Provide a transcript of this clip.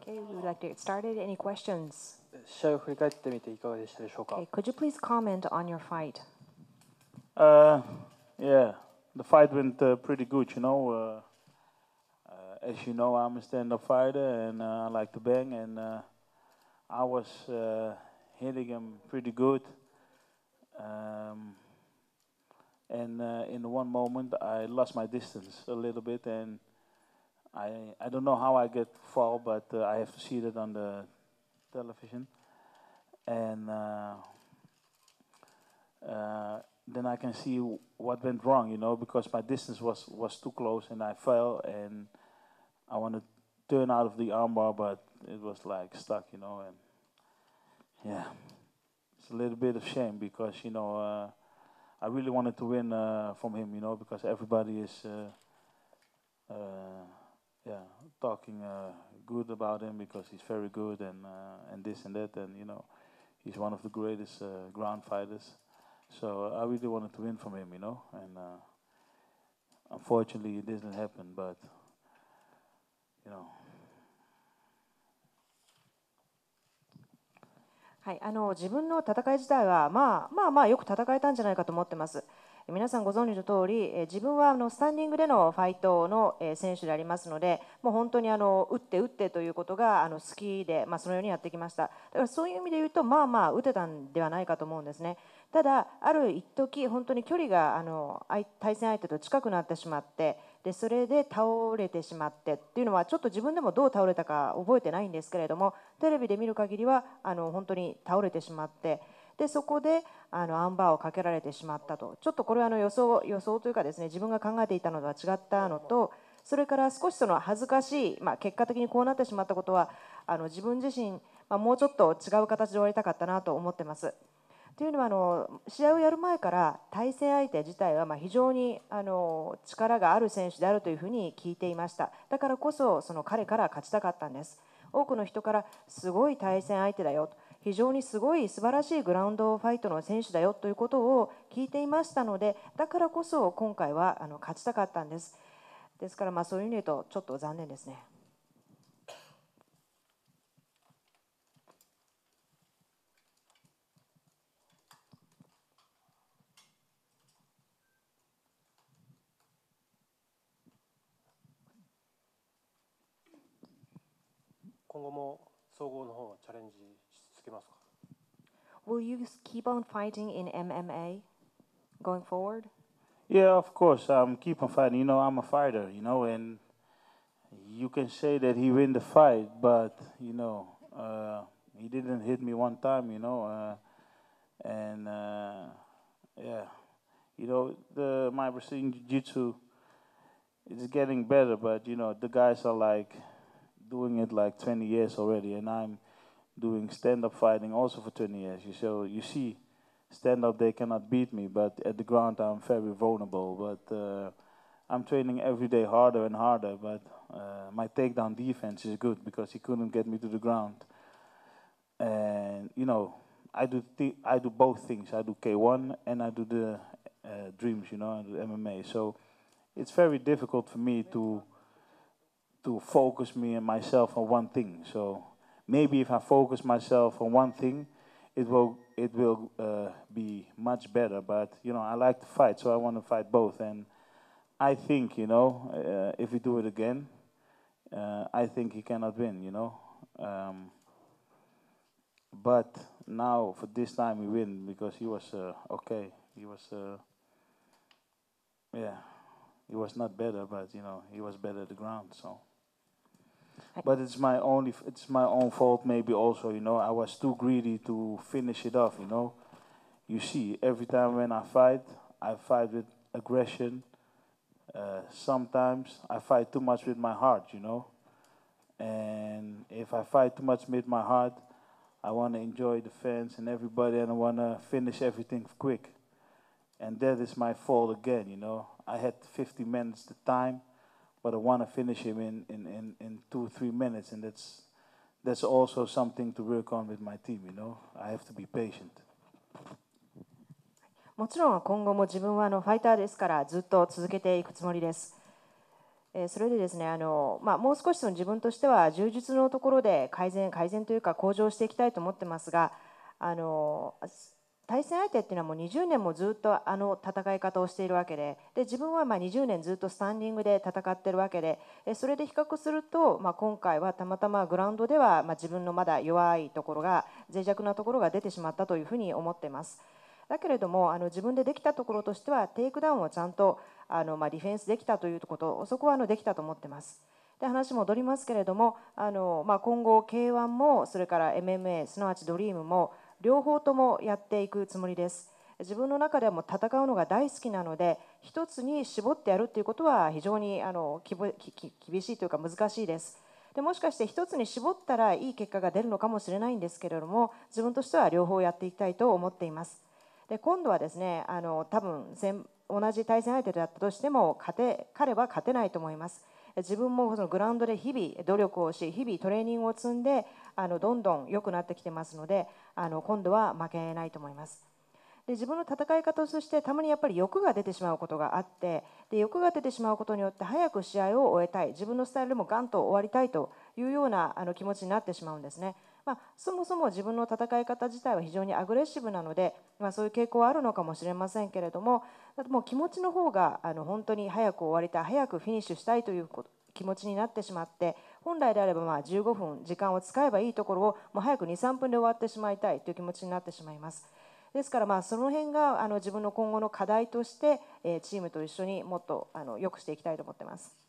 Okay, we would like to get started. Any questions? Okay, could you please comment on your fight? Uh, yeah, the fight went uh, pretty good, you know. Uh, uh, as you know, I'm a stand-up fighter and uh, I like to bang, and uh, I was uh, hitting him pretty good. Um, and uh, in one moment, I lost my distance a little bit, and I, I don't know how I get far, but uh, I have to see that on the television. And uh, uh, then I can see what went wrong, you know, because my distance was, was too close and I fell and I wanted to turn out of the armbar, but it was like stuck, you know, and yeah, it's a little bit of shame because, you know, uh, I really wanted to win uh, from him, you know, because everybody is. Uh, uh yeah, talking uh, good about him because he's very good and uh, and this and that and you know, he's one of the greatest uh, ground fighters. So uh, I really wanted to win from him, you know, and uh, unfortunately it didn't happen. But you know. はい、あの自分の戦い自体は、まあ、まあまあよく戦えたんじゃないかと思ってます。皆さんご存知の通り、自分はあのスタンディングでのファイトの選手でありますので、もう本当にあの打って打ってということがあの好きで、まあ、そのようにやってきました、だからそういう意味で言うと、まあまあ打てたんではないかと思うんですね。ただ、ある一時本当に距離があの対戦相手と近くなってしまってでそれで倒れてしまってっていうのはちょっと自分でもどう倒れたか覚えてないんですけれどもテレビで見る限りはあの本当に倒れてしまってでそこであのアンバーをかけられてしまったとちょっとこれはあの予想予想というかですね自分が考えていたのとは違ったのとそれから少しその恥ずかしい、まあ、結果的にこうなってしまったことはあの自分自身、まあ、もうちょっと違う形で終わりたかったなと思ってます。というのはあの試合をやる前から対戦相手自体はま非常にあの力がある選手であるというふうに聞いていましただからこそその彼から勝ちたかったんです多くの人からすごい対戦相手だよと非常にすごい素晴らしいグラウンドファイトの選手だよということを聞いていましたのでだからこそ今回はあの勝ちたかったんですですからまあそういう意味で言うとちょっと残念ですね。今後も総合の方はチャレンジきますか Will you keep on fighting in MMA going forward? Yeah, of course. I'm um, keep on fighting. You know, I'm a fighter. You know, and you can say that he win the fight, but you know, uh, he didn't hit me one time. You know, uh, and uh, yeah, you know, the my Brazilian jiu-jitsu is getting better, but you know, the guys are like doing it like 20 years already, and I'm doing stand-up fighting also for 20 years. So you see, stand-up they cannot beat me, but at the ground I'm very vulnerable. But uh, I'm training every day harder and harder. But uh, my takedown defense is good because he couldn't get me to the ground. And you know, I do I do both things. I do K1 and I do the uh, dreams. You know, I do MMA. So it's very difficult for me to to focus me and myself on one thing. So maybe if I focus myself on one thing, it will it will uh, be much better. But you know, I like to fight, so I want to fight both. And I think you know, uh, if we do it again, uh, I think he cannot win. You know, um, but now for this time we win because he was uh, okay. He was uh, yeah, he was not better, but you know, he was better at the ground. So but it's my only it's my own fault maybe also you know i was too greedy to finish it off you know you see every time when i fight i fight with aggression uh, sometimes i fight too much with my heart you know and if i fight too much with my heart i want to enjoy the fans and everybody and i want to finish everything quick and that is my fault again you know i had 50 minutes the time but I want to finish him in, in, in, in two, three minutes. And that's, that's also something to work on with my team, you know. I have to be patient. もちろん今後も自分はあのファイターですからずっと続けていくつもりです。えそれでですねあの、まあ、もう少しその自分としては充実のところで改善改善というか向上していきたいと思ってますがあの対戦相手っていうのはもう20年もずっとあの戦い方をしているわけでで自分はま20年ずっとスタンディングで戦ってるわけでそれで比較すると、まあ、今回はたまたまグラウンドではま自分のまだ弱いところが脆弱なところが出てしまったというふうに思ってます。だけれどもあの自分でできたところとしてはテイクダウンをちゃんとあの、まディフェンスできたということそこはあのできたと思ってます。で話戻りますけれどもあの、まあ、今後 K1 もそれから MMA すなわちドリームも両方ともやっていくつもりです。自分の中でも戦うのが大好きなので一つに絞ってやるということは非常にあの厳しいというか難しいです。でもしかして一つに絞ったらいい結果が出るのかもしれないんですけれども自分としては両方やっていきたいと思っています。で今度はですねあの多分同じ対戦相手だったとしても勝て彼は勝てないと思います。自分もそのグラウンドで日々努力をし日々トレーニングを積んであのどんどん良くなってきてますのであの今度は負けないと思います。で自分の戦い方としてたまにやっぱり欲が出てしまうことがあってで欲が出てしまうことによって早く試合を終えたい自分のスタイルでもガンと終わりたいというようなあの気持ちになってしまうんですね、まあ、そもそも自分の戦い方自体は非常にアグレッシブなのでまあ、そういう傾向はあるのかもしれませんけれどももう気持ちの方があの本当に早く終わりたい早くフィニッシュしたいという気持ちになってしまって本来であればまあ15分時間を使えばいいところをもう早く23分で終わってしまいたいという気持ちになってしまいます。ですからまあその辺があの自分の今後の課題としてチームと一緒にもっとあの良くしていきたいと思ってます。